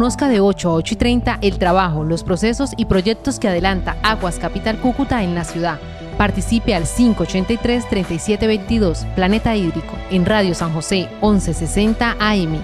Conozca de 8 a 8 y 30 el trabajo, los procesos y proyectos que adelanta Aguas Capital Cúcuta en la ciudad. Participe al 583-3722 Planeta Hídrico en Radio San José 1160 AM.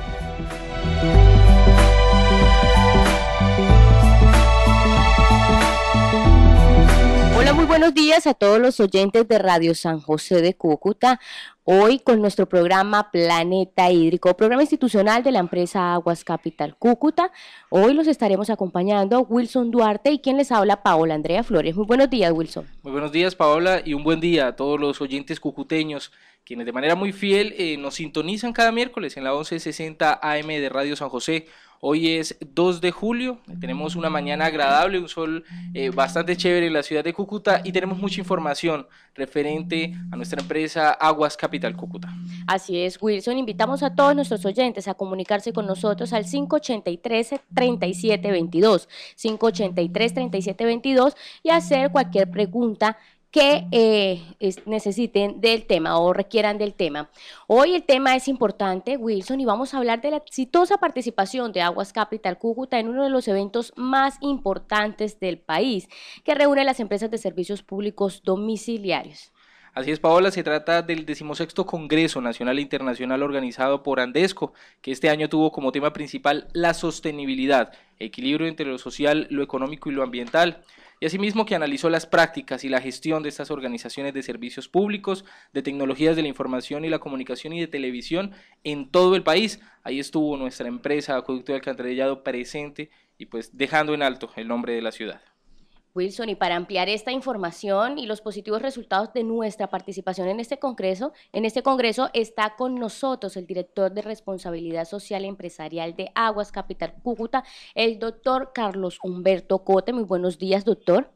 buenos días a todos los oyentes de Radio San José de Cúcuta. Hoy con nuestro programa Planeta Hídrico, programa institucional de la empresa Aguas Capital Cúcuta. Hoy los estaremos acompañando Wilson Duarte y quien les habla Paola Andrea Flores. Muy buenos días, Wilson. Muy buenos días, Paola, y un buen día a todos los oyentes cucuteños quienes de manera muy fiel eh, nos sintonizan cada miércoles en la 1160 AM de Radio San José. Hoy es 2 de julio, tenemos una mañana agradable, un sol eh, bastante chévere en la ciudad de Cúcuta y tenemos mucha información referente a nuestra empresa Aguas Capital Cúcuta. Así es, Wilson, invitamos a todos nuestros oyentes a comunicarse con nosotros al 583-3722, 583-3722 y hacer cualquier pregunta que eh, necesiten del tema o requieran del tema. Hoy el tema es importante, Wilson, y vamos a hablar de la exitosa participación de Aguas Capital Cúcuta en uno de los eventos más importantes del país, que reúne a las empresas de servicios públicos domiciliarios. Así es, Paola, se trata del decimosexto Congreso Nacional e Internacional organizado por Andesco, que este año tuvo como tema principal la sostenibilidad, equilibrio entre lo social, lo económico y lo ambiental y asimismo que analizó las prácticas y la gestión de estas organizaciones de servicios públicos, de tecnologías de la información y la comunicación y de televisión en todo el país. Ahí estuvo nuestra empresa Acueducto de Alcantarillado presente y pues dejando en alto el nombre de la ciudad. Wilson, y para ampliar esta información y los positivos resultados de nuestra participación en este congreso, en este congreso está con nosotros el director de responsabilidad social empresarial de Aguas Capital Cúcuta, el doctor Carlos Humberto Cote. Muy buenos días, doctor.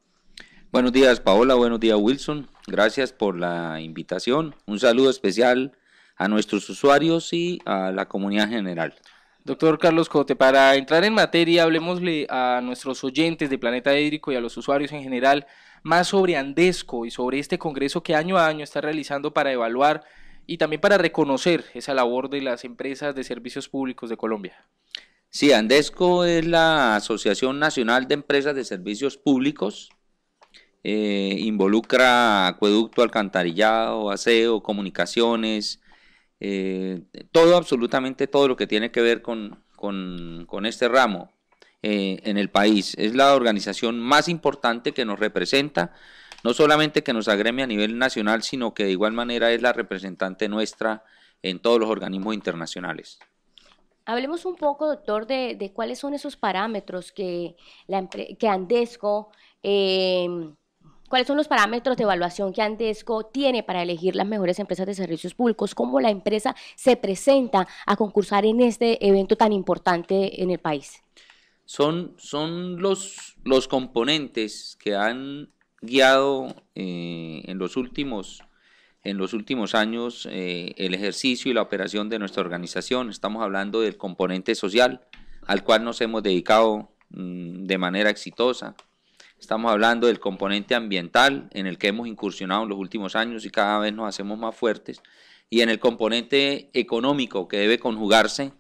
Buenos días, Paola. Buenos días, Wilson. Gracias por la invitación. Un saludo especial a nuestros usuarios y a la comunidad general. Doctor Carlos Cote, para entrar en materia, hablemosle a nuestros oyentes de Planeta Hídrico y a los usuarios en general más sobre Andesco y sobre este congreso que año a año está realizando para evaluar y también para reconocer esa labor de las empresas de servicios públicos de Colombia. Sí, Andesco es la Asociación Nacional de Empresas de Servicios Públicos. Eh, involucra acueducto, alcantarillado, aseo, comunicaciones, eh, todo, absolutamente todo lo que tiene que ver con, este ramo eh, en el país. Es la organización más importante que nos representa, no solamente que nos agreme a nivel nacional, sino que de igual manera es la representante nuestra en todos los organismos internacionales. Hablemos un poco, doctor, de, cuáles son esos parámetros que, la, que Andesco eh, ¿Cuáles son los parámetros de evaluación que Andesco tiene para elegir las mejores empresas de servicios públicos? ¿Cómo la empresa se presenta a concursar en este evento tan importante en el país? Son, son los, los componentes que han guiado eh, en, los últimos, en los últimos años eh, el ejercicio y la operación de nuestra organización. Estamos hablando del componente social, al cual nos hemos dedicado mm, de manera exitosa Estamos hablando del componente ambiental en el que hemos incursionado en los últimos años y cada vez nos hacemos más fuertes, y en el componente económico que debe conjugarse,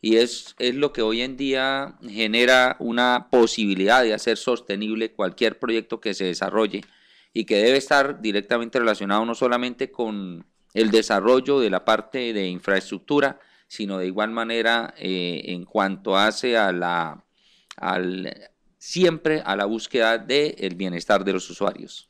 y es, es lo que hoy en día genera una posibilidad de hacer sostenible cualquier proyecto que se desarrolle y que debe estar directamente relacionado no solamente con el desarrollo de la parte de infraestructura, sino de igual manera eh, en cuanto hace a la, al, siempre a la búsqueda del bienestar de los usuarios.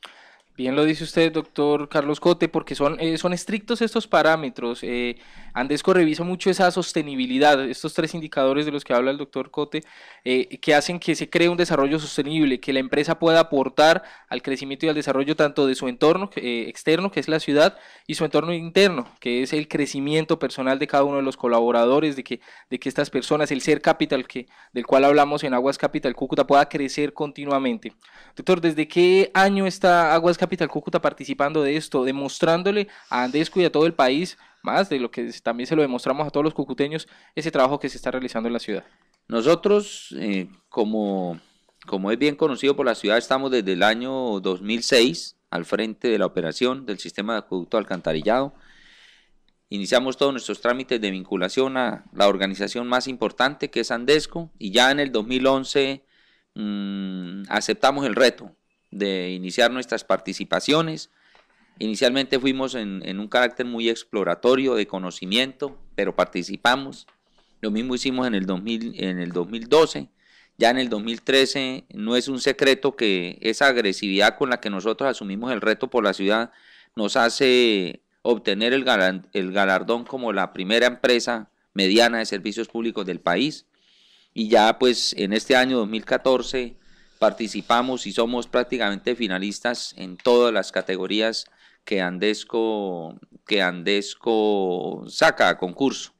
Bien lo dice usted, doctor Carlos Cote, porque son, eh, son estrictos estos parámetros. Eh, Andesco revisa mucho esa sostenibilidad, estos tres indicadores de los que habla el doctor Cote, eh, que hacen que se cree un desarrollo sostenible, que la empresa pueda aportar al crecimiento y al desarrollo tanto de su entorno externo, que es la ciudad, y su entorno interno, que es el crecimiento personal de cada uno de los colaboradores, de que, de que estas personas, el ser capital que, del cual hablamos en Aguas Capital Cúcuta, pueda crecer continuamente. Doctor, ¿desde qué año está Aguas Capital? Capital Cúcuta participando de esto, demostrándole a Andesco y a todo el país, más de lo que también se lo demostramos a todos los cucuteños, ese trabajo que se está realizando en la ciudad. Nosotros, eh, como, es bien conocido por la ciudad, estamos desde el año 2006 al frente de la operación del sistema de acueducto alcantarillado. Iniciamos todos nuestros trámites de vinculación a la organización más importante que es Andesco y ya en el 2011 mm, aceptamos el reto de iniciar nuestras participaciones. Inicialmente fuimos en, un carácter muy exploratorio de conocimiento, pero participamos. Lo mismo hicimos en el, 2000, en el 2012. Ya en el 2013 no es un secreto que esa agresividad con la que nosotros asumimos el reto por la ciudad nos hace obtener el, el galardón como la primera empresa mediana de servicios públicos del país. Y ya pues en este año 2014 participamos y somos prácticamente finalistas en todas las categorías que Andesco, que Andesco saca a concurso.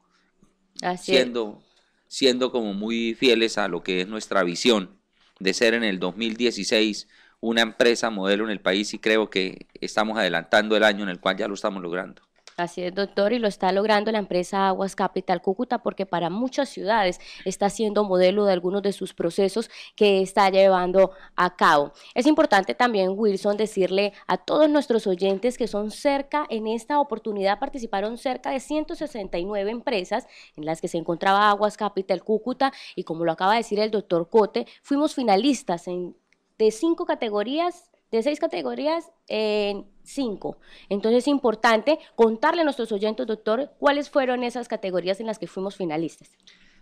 siendo, siendo como muy fieles a lo que es nuestra visión de ser en el 2016 una empresa modelo en el país y creo que estamos adelantando el año en el cual ya lo estamos logrando. Así es, doctor, y lo está logrando la empresa Aguas Capital Cúcuta porque para muchas ciudades está siendo modelo de algunos de sus procesos que está llevando a cabo. Es importante también, Wilson, decirle a todos nuestros oyentes que son cerca, en esta oportunidad participaron cerca de 169 empresas en las que se encontraba Aguas Capital Cúcuta y como lo acaba de decir el doctor Cote, fuimos finalistas en, de cinco categorías, de seis categorías en cinco. Entonces es importante contarle a nuestros oyentes, doctor, cuáles fueron esas categorías en las que fuimos finalistas.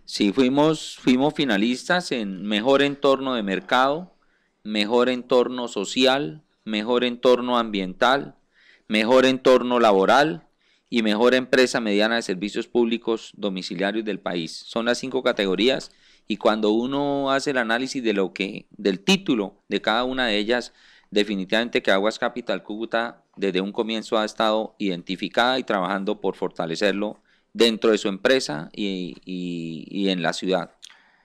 Sí, fuimos, fuimos finalistas en mejor entorno de mercado, mejor entorno social, mejor entorno ambiental, mejor entorno laboral y mejor empresa mediana de servicios públicos domiciliarios del país. Son las cinco categorías y cuando uno hace el análisis de lo que del título de cada una de ellas, Definitivamente que Aguas Capital Cúcuta desde un comienzo ha estado identificada y trabajando por fortalecerlo dentro de su empresa y, en la ciudad.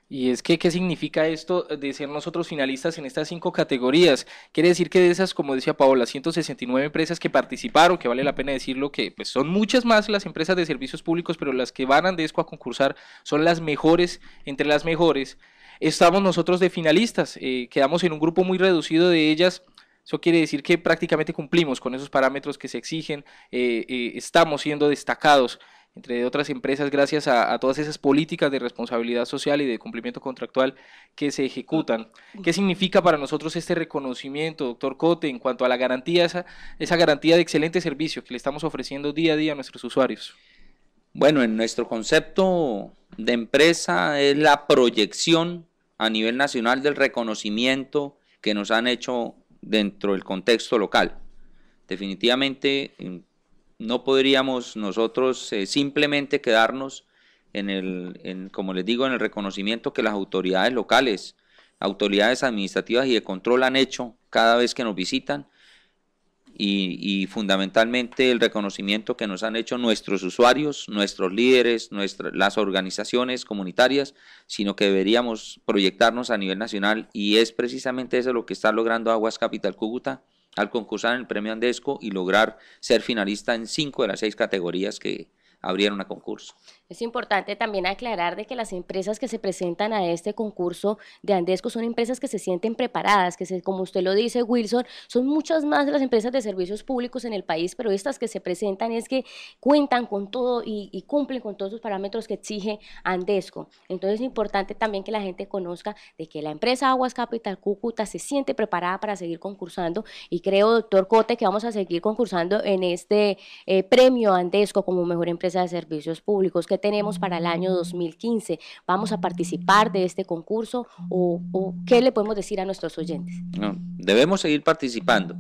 Y es que, ¿qué significa esto de ser nosotros finalistas en estas cinco categorías? Quiere decir que de esas, como decía Paola, 169 empresas que participaron, que vale la pena decirlo, que pues, son muchas más las empresas de servicios públicos, pero las que van a Andesco a concursar son las mejores, entre las mejores. Estamos nosotros de finalistas, eh, quedamos en un grupo muy reducido de ellas eso quiere decir que prácticamente cumplimos con esos parámetros que se exigen, eh, eh, estamos siendo destacados entre otras empresas gracias a, todas esas políticas de responsabilidad social y de cumplimiento contractual que se ejecutan. ¿Qué significa para nosotros este reconocimiento, doctor Cote, en cuanto a la garantía, esa, esa garantía de excelente servicio que le estamos ofreciendo día a día a nuestros usuarios? Bueno, en nuestro concepto de empresa es la proyección a nivel nacional del reconocimiento que nos han hecho dentro del contexto local. Definitivamente em, no podríamos nosotros eh, simplemente quedarnos en el, como les digo, en el reconocimiento que las autoridades locales, autoridades administrativas y de control han hecho cada vez que nos visitan, y, fundamentalmente el reconocimiento que nos han hecho nuestros usuarios, nuestros líderes, nuestras, las organizaciones comunitarias, sino que deberíamos proyectarnos a nivel nacional y es precisamente eso lo que está logrando Aguas Capital Cúcuta al concursar en el premio Andesco y lograr ser finalista en cinco de las seis categorías que abrieron a concurso. Es importante también aclarar de que las empresas que se presentan a este concurso de Andesco son empresas que se sienten preparadas, que se, como usted lo dice, Wilson, son muchas más de las empresas de servicios públicos en el país, pero estas que se presentan es que cuentan con todo y, cumplen con todos los parámetros que exige Andesco. Entonces es importante también que la gente conozca de que la empresa Aguas Capital Cúcuta se siente preparada para seguir concursando y creo, doctor Cote, que vamos a seguir concursando en este eh, premio Andesco como mejor empresa de servicios públicos. Que tenemos para el año 2015? Mm. ¿Vamos a participar de este concurso o, qué le podemos decir a nuestros oyentes? debemos seguir participando.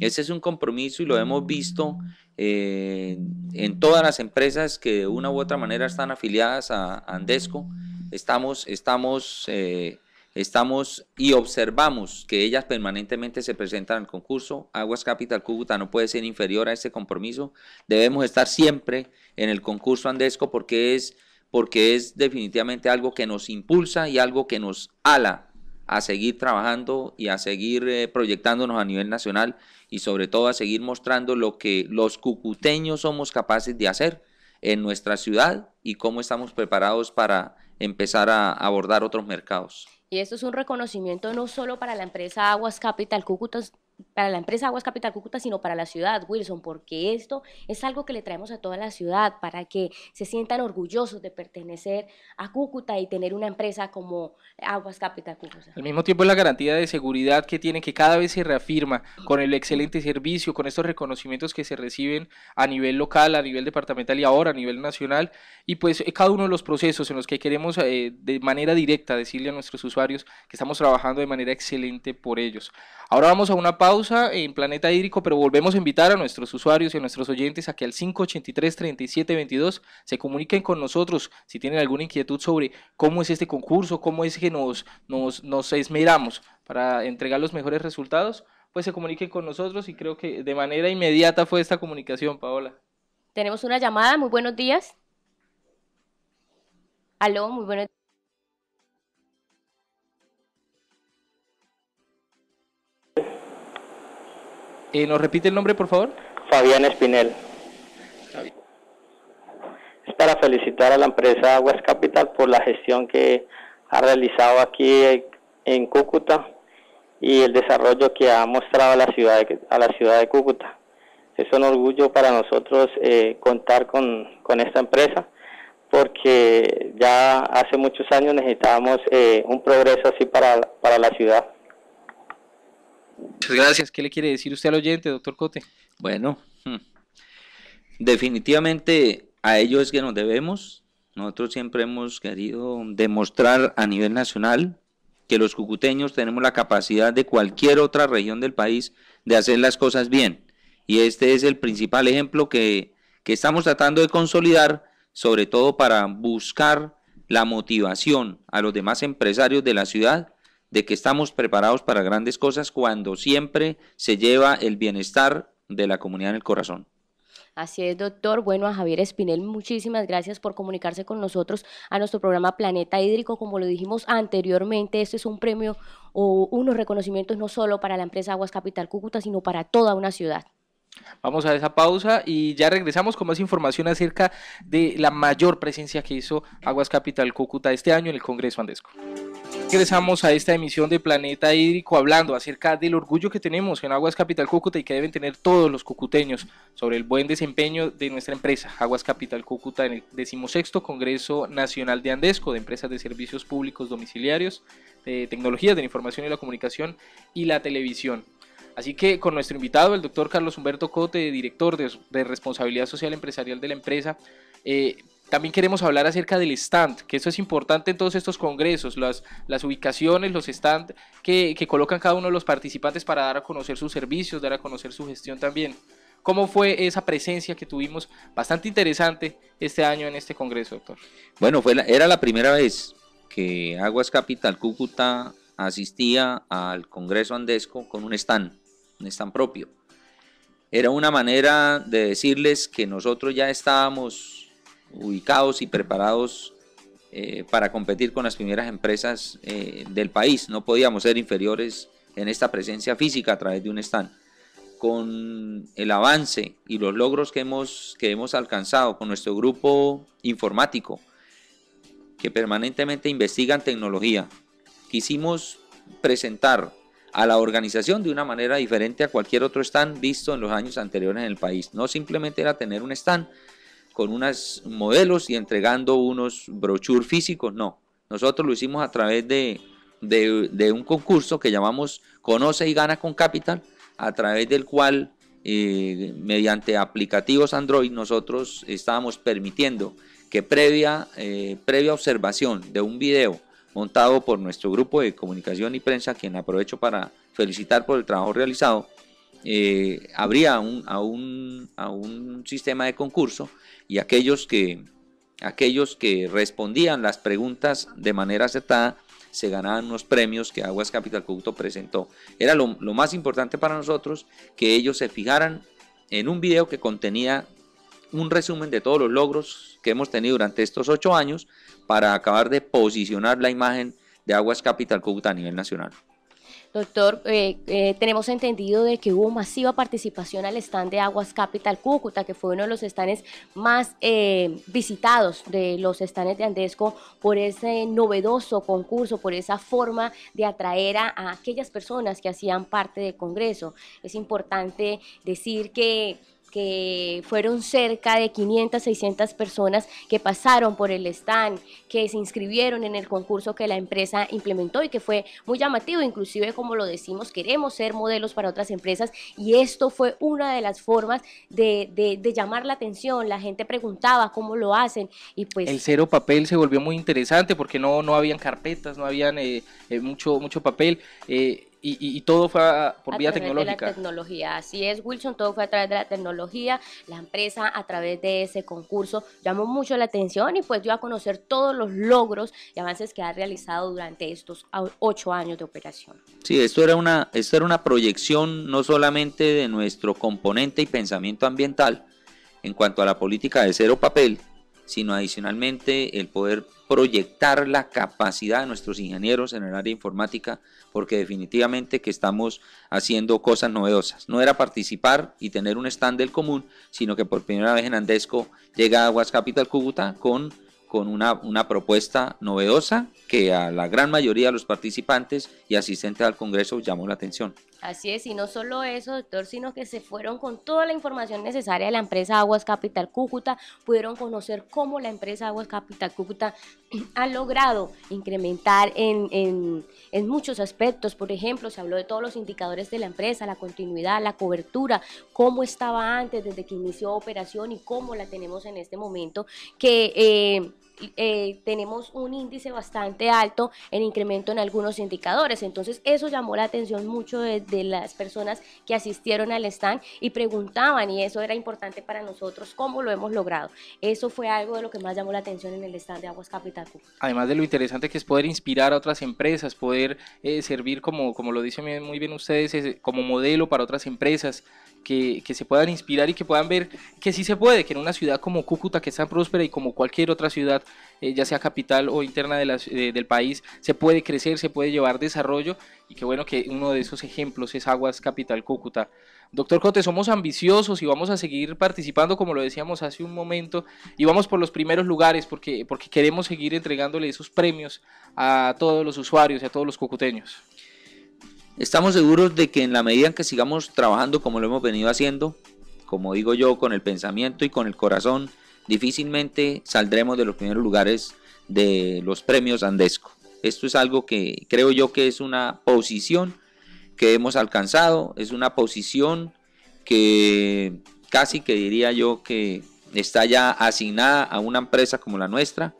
Ese es un compromiso y lo hemos visto eh, en todas las empresas que de una u otra manera están afiliadas a Andesco. Estamos, estamos eh, estamos y observamos que ellas permanentemente se presentan al concurso. Aguas Capital Cúcuta no puede ser inferior a ese compromiso. Debemos estar siempre en el concurso andesco porque es, porque es definitivamente algo que nos impulsa y algo que nos ala a seguir trabajando y a seguir eh, proyectándonos a nivel nacional y sobre todo a seguir mostrando lo que los cucuteños somos capaces de hacer en nuestra ciudad y cómo estamos preparados para empezar a abordar otros mercados. Y esto es un reconocimiento no solo para la empresa Aguas Capital Cúcuta, para la empresa Aguas Capital Cúcuta, sino para la ciudad, Wilson, porque esto es algo que le traemos a toda la ciudad para que se sientan orgullosos de pertenecer a Cúcuta y tener una empresa como Aguas Capital Cúcuta. Al mismo tiempo, la garantía de seguridad que tiene, que cada vez se reafirma con el excelente servicio, con estos reconocimientos que se reciben a nivel local, a nivel departamental y ahora a nivel nacional, y pues eh, cada uno de los procesos en los que queremos eh, de manera directa decirle a nuestros usuarios que estamos trabajando de manera excelente por ellos. Ahora vamos a una parte pausa en Planeta Hídrico, pero volvemos a invitar a nuestros usuarios y a nuestros oyentes a que al 583-3722 se comuniquen con nosotros si tienen alguna inquietud sobre cómo es este concurso, cómo es que nos, nos, nos esmeramos para entregar los mejores resultados, pues se comuniquen con nosotros y creo que de manera inmediata fue esta comunicación, Paola. Tenemos una llamada, muy buenos días. Aló, muy buenos días. Eh, ¿Nos repite el nombre, por favor? Fabián Espinel. Es para felicitar a la empresa West Capital por la gestión que ha realizado aquí en Cúcuta y el desarrollo que ha mostrado a la ciudad de, a la ciudad de Cúcuta. Es un orgullo para nosotros eh, contar con, esta empresa porque ya hace muchos años necesitábamos eh, un progreso así para, para la ciudad. Muchas gracias. ¿Qué le quiere decir usted al oyente, doctor Cote? Bueno, hmm. definitivamente a ello es que nos debemos. Nosotros siempre hemos querido demostrar a nivel nacional que los cucuteños tenemos la capacidad de cualquier otra región del país de hacer las cosas bien. Y este es el principal ejemplo que, que estamos tratando de consolidar, sobre todo para buscar la motivación a los demás empresarios de la ciudad de que estamos preparados para grandes cosas cuando siempre se lleva el bienestar de la comunidad en el corazón. Así es, doctor. Bueno, a Javier Espinel, muchísimas gracias por comunicarse con nosotros a nuestro programa Planeta Hídrico. Como lo dijimos anteriormente, este es un premio o unos reconocimientos no solo para la empresa Aguas Capital Cúcuta, sino para toda una ciudad. Vamos a esa pausa y ya regresamos con más información acerca de la mayor presencia que hizo Aguas Capital Cúcuta este año en el Congreso Andesco regresamos a esta emisión de Planeta Hídrico hablando acerca del orgullo que tenemos en Aguas Capital Cúcuta y que deben tener todos los cucuteños sobre el buen desempeño de nuestra empresa Aguas Capital Cúcuta en el decimosexto Congreso Nacional de Andesco de Empresas de Servicios Públicos Domiciliarios de Tecnologías de la Información y la Comunicación y la Televisión. Así que con nuestro invitado, el doctor Carlos Humberto Cote, director de, Responsabilidad Social Empresarial de la empresa, eh, también queremos hablar acerca del stand, que eso es importante en todos estos congresos, las, las ubicaciones, los stands que, colocan cada uno de los participantes para dar a conocer sus servicios, dar a conocer su gestión también. ¿Cómo fue esa presencia que tuvimos bastante interesante este año en este congreso, doctor? Bueno, fue era la primera vez que Aguas Capital Cúcuta asistía al congreso andesco con un stand, un stand propio. Era una manera de decirles que nosotros ya estábamos ubicados y preparados eh, para competir con las primeras empresas eh, del país. No podíamos ser inferiores en esta presencia física a través de un stand. Con el avance y los logros que hemos, que hemos alcanzado con nuestro grupo informático, que permanentemente investigan tecnología, quisimos presentar a la organización de una manera diferente a cualquier otro stand visto en los años anteriores en el país. No simplemente era tener un stand, con unos modelos y entregando unos brochures físicos, no. Nosotros lo hicimos a través de, un concurso que llamamos Conoce y Gana con Capital, a través del cual eh, mediante aplicativos Android nosotros estábamos permitiendo que previa, eh, previa observación de un video montado por nuestro grupo de comunicación y prensa, quien aprovecho para felicitar por el trabajo realizado, eh, habría un, a, un, sistema de concurso y aquellos que, aquellos que respondían las preguntas de manera aceptada se ganaban unos premios que Aguas Capital Cúcuta presentó. Era lo, lo más importante para nosotros que ellos se fijaran en un video que contenía un resumen de todos los logros que hemos tenido durante estos ocho años para acabar de posicionar la imagen de Aguas Capital Cúcuta a nivel nacional. Doctor, eh, eh, tenemos entendido de que hubo masiva participación al stand de Aguas Capital Cúcuta, que fue uno de los stands más eh, visitados de los stands de Andesco por ese novedoso concurso, por esa forma de atraer a aquellas personas que hacían parte del Congreso. Es importante decir que que fueron cerca de 500, 600 personas que pasaron por el stand, que se inscribieron en el concurso que la empresa implementó y que fue muy llamativo, inclusive como lo decimos, queremos ser modelos para otras empresas y esto fue una de las formas de, de, de llamar la atención, la gente preguntaba cómo lo hacen y pues... El cero papel se volvió muy interesante porque no, no habían carpetas, no habían eh, eh, mucho, mucho papel. Eh, y, todo fue por vía tecnológica. De la tecnología, así es, Wilson, todo fue a través de la tecnología, la empresa a través de ese concurso llamó mucho la atención y pues dio a conocer todos los logros y avances que ha realizado durante estos ocho años de operación. Sí, esto era una, esto era una proyección no solamente de nuestro componente y pensamiento ambiental en cuanto a la política de cero papel, sino adicionalmente el poder proyectar la capacidad de nuestros ingenieros en el área informática, porque definitivamente que estamos haciendo cosas novedosas. No era participar y tener un stand del común, sino que por primera vez en Andesco llega Aguas Capital Cúcuta con, con una, una propuesta novedosa que a la gran mayoría de los participantes y asistentes al Congreso llamó la atención. Así es, y no solo eso, doctor, sino que se fueron con toda la información necesaria de la empresa Aguas Capital Cúcuta, pudieron conocer cómo la empresa Aguas Capital Cúcuta ha logrado incrementar en, en, en muchos aspectos, por ejemplo, se habló de todos los indicadores de la empresa, la continuidad, la cobertura, cómo estaba antes, desde que inició operación y cómo la tenemos en este momento, que... Eh, eh, tenemos un índice bastante alto en incremento en algunos indicadores. Entonces eso llamó la atención mucho de, las personas que asistieron al stand y preguntaban y eso era importante para nosotros, cómo lo hemos logrado. Eso fue algo de lo que más llamó la atención en el stand de Aguas Capital. Además de lo interesante que es poder inspirar a otras empresas, poder eh, servir como, como lo dicen muy bien ustedes, como modelo para otras empresas. Que, que, se puedan inspirar y que puedan ver que sí se puede, que en una ciudad como Cúcuta, que es tan próspera y como cualquier otra ciudad, eh, ya sea capital o interna del país, se puede crecer, se puede llevar desarrollo y qué bueno que uno de esos ejemplos es Aguas Capital Cúcuta. Doctor Cote, somos ambiciosos y vamos a seguir participando, como lo decíamos hace un momento, y vamos por los primeros lugares porque, porque queremos seguir entregándole esos premios a todos los usuarios y a todos los cucuteños. Estamos seguros de que en la medida en que sigamos trabajando como lo hemos venido haciendo, como digo yo, con el pensamiento y con el corazón, difícilmente saldremos de los primeros lugares de los premios Andesco. Esto es algo que creo yo que es una posición que hemos alcanzado, es una posición que casi que diría yo que está ya asignada a una empresa como la nuestra,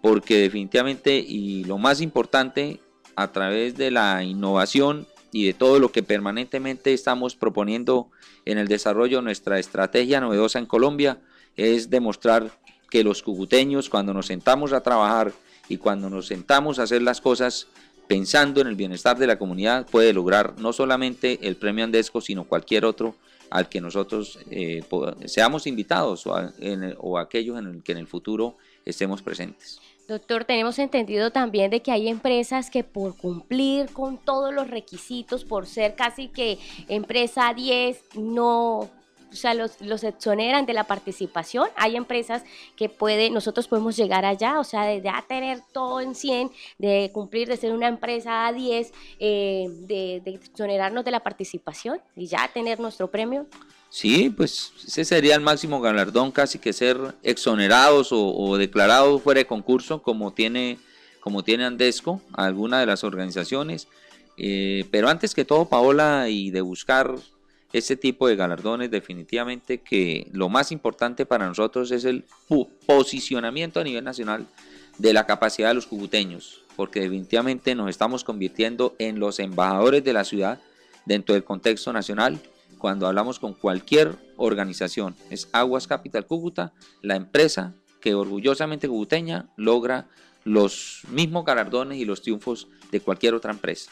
porque definitivamente y lo más importante, a través de la innovación y de todo lo que permanentemente estamos proponiendo en el desarrollo de nuestra estrategia novedosa en Colombia, es demostrar que los cucuteños cuando nos sentamos a trabajar y cuando nos sentamos a hacer las cosas pensando en el bienestar de la comunidad puede lograr no solamente el premio Andesco sino cualquier otro al que nosotros eh, seamos invitados o, aquellos en el que en el futuro estemos presentes. Doctor, tenemos entendido también de que hay empresas que por cumplir con todos los requisitos, por ser casi que empresa 10, no o sea, los, exoneran de la participación. Hay empresas que puede, nosotros podemos llegar allá, o sea, de ya ah, tener todo en 100, de cumplir, de ser una empresa a 10, eh, de, exonerarnos de la participación y ya tener nuestro premio. Sí, pues ese sería el máximo galardón, casi que ser exonerados o, declarados fuera de concurso, como tiene, como tiene Andesco, alguna de las organizaciones. Eh, pero antes que todo, Paola, y de buscar este tipo de galardones definitivamente que lo más importante para nosotros es el posicionamiento a nivel nacional de la capacidad de los cubuteños, porque definitivamente nos estamos convirtiendo en los embajadores de la ciudad dentro del contexto nacional cuando hablamos con cualquier organización. Es Aguas Capital Cúcuta, la empresa que orgullosamente cubuteña logra los mismos galardones y los triunfos de cualquier otra empresa.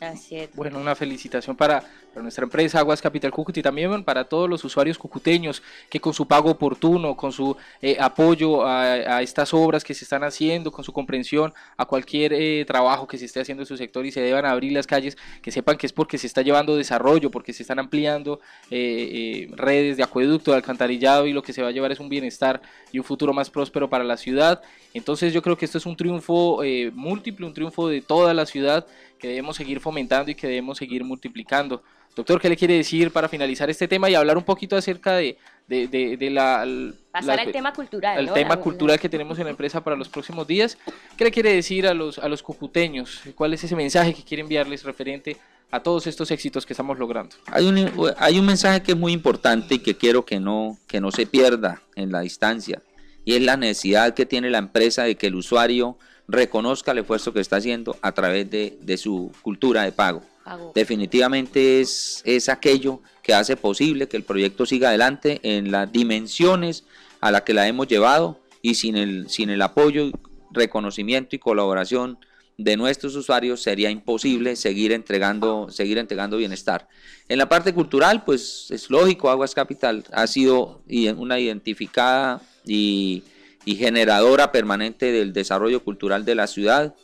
Así es. Bueno, una felicitación para para nuestra empresa Aguas Capital Cúcuta y también para todos los usuarios cucuteños que con su pago oportuno, con su eh, apoyo a, estas obras que se están haciendo, con su comprensión a cualquier eh, trabajo que se esté haciendo en su sector y se deban abrir las calles, que sepan que es porque se está llevando desarrollo, porque se están ampliando eh, redes de acueducto, de alcantarillado y lo que se va a llevar es un bienestar y un futuro más próspero para la ciudad. Entonces yo creo que esto es un triunfo múltiple, un triunfo de toda la ciudad que debemos seguir fomentando y que debemos seguir multiplicando. Doctor, ¿qué le quiere decir para finalizar este tema y hablar un poquito acerca de, la... tema cultural. tema cultural que tenemos en la empresa para los próximos días. ¿Qué le quiere decir a los, a los cucuteños? ¿Cuál es ese mensaje que quiere enviarles referente a todos estos éxitos que estamos logrando? Hay un, hay un mensaje que es muy importante y que quiero que no, que no se pierda en la distancia. Y es la necesidad que tiene la empresa de que el usuario reconozca el esfuerzo que está haciendo a través de su cultura de pago definitivamente es, es aquello que hace posible que el proyecto siga adelante en las dimensiones a las que la hemos llevado y sin el, sin el apoyo, reconocimiento y colaboración de nuestros usuarios sería imposible seguir entregando, seguir entregando bienestar. En la parte cultural, pues es lógico, Aguas Capital ha sido una identificada y, y generadora permanente del desarrollo cultural de la ciudad.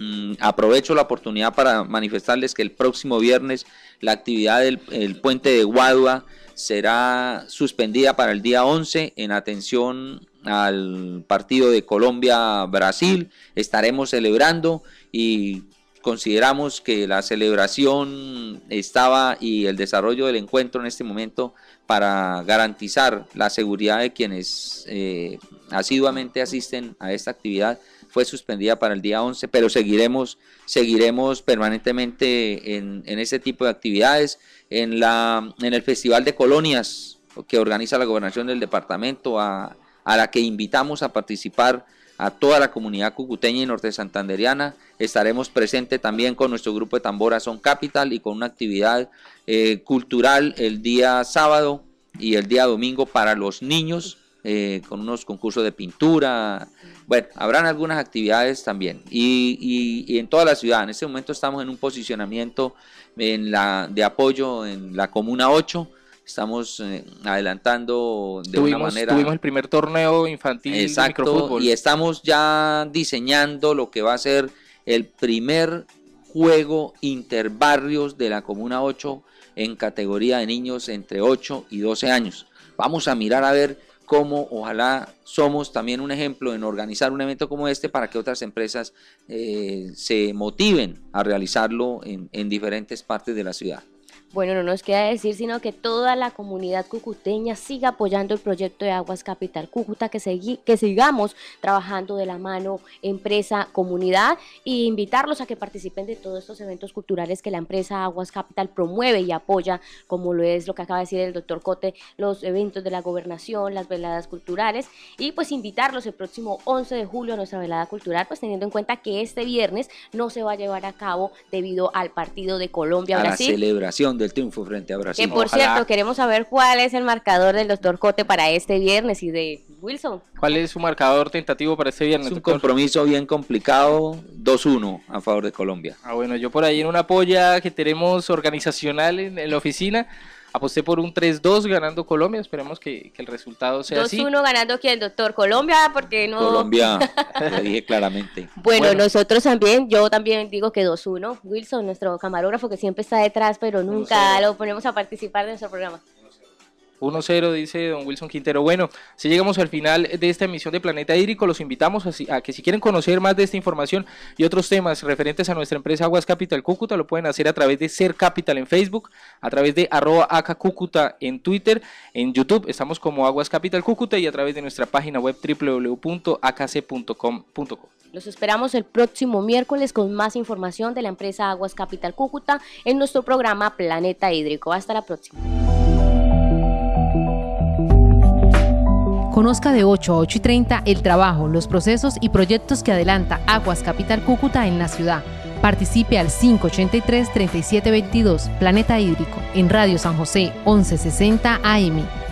Mm, aprovecho la oportunidad para manifestarles que el próximo viernes la actividad del puente de Guadua será suspendida para el día 11 en atención al partido de Colombia-Brasil. Estaremos celebrando y consideramos que la celebración estaba y el desarrollo del encuentro en este momento para garantizar la seguridad de quienes eh, asiduamente asisten a esta actividad fue suspendida para el día 11, pero seguiremos, seguiremos permanentemente en, ese tipo de actividades. En, la, en el Festival de Colonias que organiza la gobernación del departamento, a, a la que invitamos a participar a toda la comunidad cucuteña y norte santanderiana. Estaremos presentes también con nuestro grupo de Tambora Son Capital y con una actividad eh, cultural el día sábado y el día domingo para los niños eh, con unos concursos de pintura. Bueno, habrán algunas actividades también. Y, en toda la ciudad, en este momento estamos en un posicionamiento en la, de apoyo en la Comuna 8. Estamos eh, adelantando de una manera. Tuvimos el primer torneo infantil Exacto, de fútbol Y estamos ya diseñando lo que va a ser el primer juego interbarrios de la Comuna 8 en categoría de niños entre 8 y 12 años. Vamos a mirar a ver como ojalá somos también un ejemplo en organizar un evento como este para que otras empresas eh, se motiven a realizarlo en diferentes partes de la ciudad. Bueno, no nos queda decir sino que toda la comunidad cucuteña siga apoyando el proyecto de Aguas Capital Cúcuta, que, que sigamos trabajando de la mano empresa, comunidad y e invitarlos a que participen de todos estos eventos culturales que la empresa Aguas Capital promueve y apoya, como lo es lo que acaba de decir el doctor Cote, los eventos de la gobernación, las veladas culturales y pues invitarlos el próximo 11 de julio a nuestra velada cultural, pues teniendo en cuenta que este viernes no se va a llevar a cabo debido al partido de colombia La celebración del triunfo frente a Brasil. Que por cierto, queremos saber cuál es el marcador del doctor Cote para este viernes y de Wilson. ¿Cuál es su marcador tentativo para este viernes? Es un compromiso bien complicado, 2-1 a favor de Colombia. Ah, bueno, yo por ahí en una polla que tenemos organizacional en la oficina aposté por un 3-2 ganando Colombia. Esperemos que, el resultado sea así. 2-1 ganando aquí el doctor. Colombia, porque no. Colombia, lo dije claramente. Bueno, nosotros también, yo también digo que 2-1. Wilson, nuestro camarógrafo que siempre está detrás, pero nunca lo ponemos a participar de nuestro programa. 1-0, dice don Wilson Quintero. Bueno, si llegamos al final de esta emisión de Planeta Hídrico, los invitamos a, que si quieren conocer más de esta información y otros temas referentes a nuestra empresa Aguas Capital Cúcuta, lo pueden hacer a través de Ser Capital en Facebook, a través de arroba acá Cúcuta en Twitter, en YouTube, estamos como Aguas Capital Cúcuta y a través de nuestra página web www.acc.com.co. Los esperamos el próximo miércoles con más información de la empresa Aguas Capital Cúcuta en nuestro programa Planeta Hídrico. Hasta la próxima. Conozca de 8 a 8 y 30 el trabajo, los procesos y proyectos que adelanta Aguas Capital Cúcuta en la ciudad. Participe al 583-3722 Planeta Hídrico en Radio San José 1160 AM.